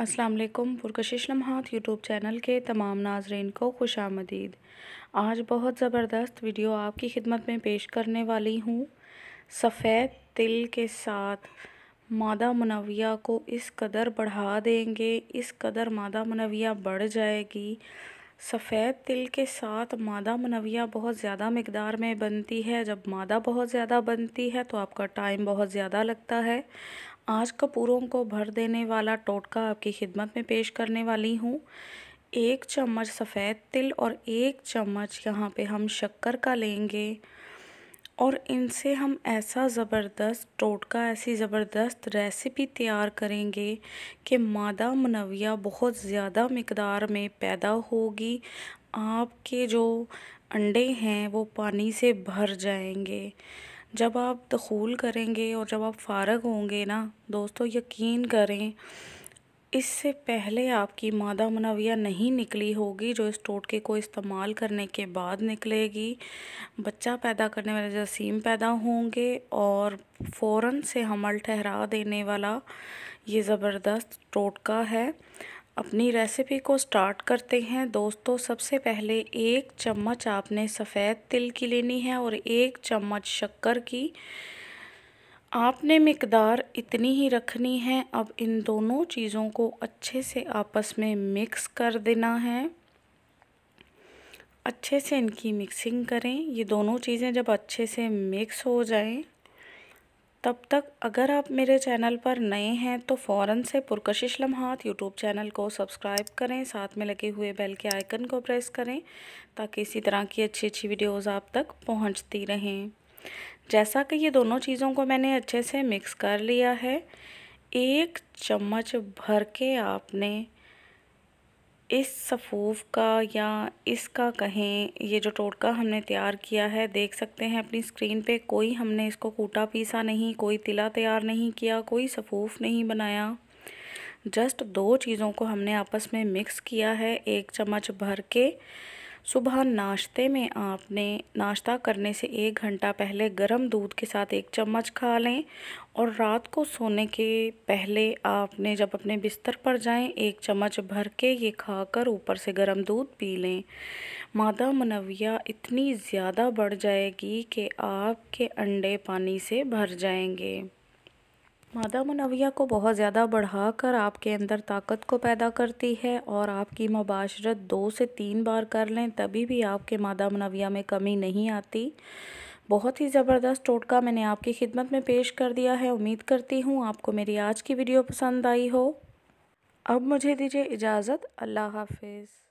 अस्सलाम वालेकुम पुरकशिश लम्हात यूट्यूब चैनल के तमाम नाजरन को खुश आमदीद आज बहुत ज़बरदस्त वीडियो आपकी खिदमत में पेश करने वाली हूँ सफ़ेद तिल के साथ मादा मुनविया को इस कदर बढ़ा देंगे इस कदर मादा मुनविया बढ़ जाएगी सफ़ेद तिल के साथ मादा मुनविया बहुत ज़्यादा मकदार में बनती है जब मादा बहुत ज़्यादा बनती है तो आपका टाइम बहुत ज़्यादा लगता है आज कपूरों को भर देने वाला टोटका आपकी खिदमत में पेश करने वाली हूँ एक चम्मच सफ़ेद तिल और एक चम्मच यहाँ पे हम शक्कर का लेंगे और इनसे हम ऐसा ज़बरदस्त टोटका ऐसी ज़बरदस्त रेसिपी तैयार करेंगे कि मादा मनविया बहुत ज़्यादा मकदार में पैदा होगी आपके जो अंडे हैं वो पानी से भर जाएंगे जब आप दखूल करेंगे और जब आप फारग होंगे ना दोस्तों यकीन करें इससे पहले आपकी मादा मनविया नहीं निकली होगी जो इस टोटके को इस्तेमाल करने के बाद निकलेगी बच्चा पैदा करने वाले जसीम पैदा होंगे और फ़ौर से हमल ठहरा देने वाला ये ज़बरदस्त टोटका है अपनी रेसिपी को स्टार्ट करते हैं दोस्तों सबसे पहले एक चम्मच आपने सफ़ेद तिल की लेनी है और एक चम्मच शक्कर की आपने मकदार इतनी ही रखनी है अब इन दोनों चीज़ों को अच्छे से आपस में मिक्स कर देना है अच्छे से इनकी मिक्सिंग करें ये दोनों चीज़ें जब अच्छे से मिक्स हो जाएं तब तक अगर आप मेरे चैनल पर नए हैं तो फ़ौरन से पुरकशिश लम्हात यूट्यूब चैनल को सब्सक्राइब करें साथ में लगे हुए बेल के आइकन को प्रेस करें ताकि इसी तरह की अच्छी अच्छी वीडियोस आप तक पहुंचती रहें जैसा कि ये दोनों चीज़ों को मैंने अच्छे से मिक्स कर लिया है एक चम्मच भर के आपने इस सफ़ूफ़ का या इसका कहें ये जो टोटका हमने तैयार किया है देख सकते हैं अपनी स्क्रीन पे कोई हमने इसको कूटा पीसा नहीं कोई तिला तैयार नहीं किया कोई सफ़ूफ़ नहीं बनाया जस्ट दो चीज़ों को हमने आपस में मिक्स किया है एक चम्मच भर के सुबह नाश्ते में आपने नाश्ता करने से एक घंटा पहले गर्म दूध के साथ एक चम्मच खा लें और रात को सोने के पहले आपने जब अपने बिस्तर पर जाएं एक चम्मच भर के ये खाकर ऊपर से गर्म दूध पी लें मादा मनविया इतनी ज़्यादा बढ़ जाएगी कि आपके अंडे पानी से भर जाएंगे मादा मुनविया को बहुत ज़्यादा बढ़ाकर आपके अंदर ताकत को पैदा करती है और आपकी मुबाशरत दो से तीन बार कर लें तभी भी आपके मादा मुनविया में कमी नहीं आती बहुत ही ज़बरदस्त टोटका मैंने आपकी खिदमत में पेश कर दिया है उम्मीद करती हूँ आपको मेरी आज की वीडियो पसंद आई हो अब मुझे दीजिए इजाज़त अल्लाह हाफिज़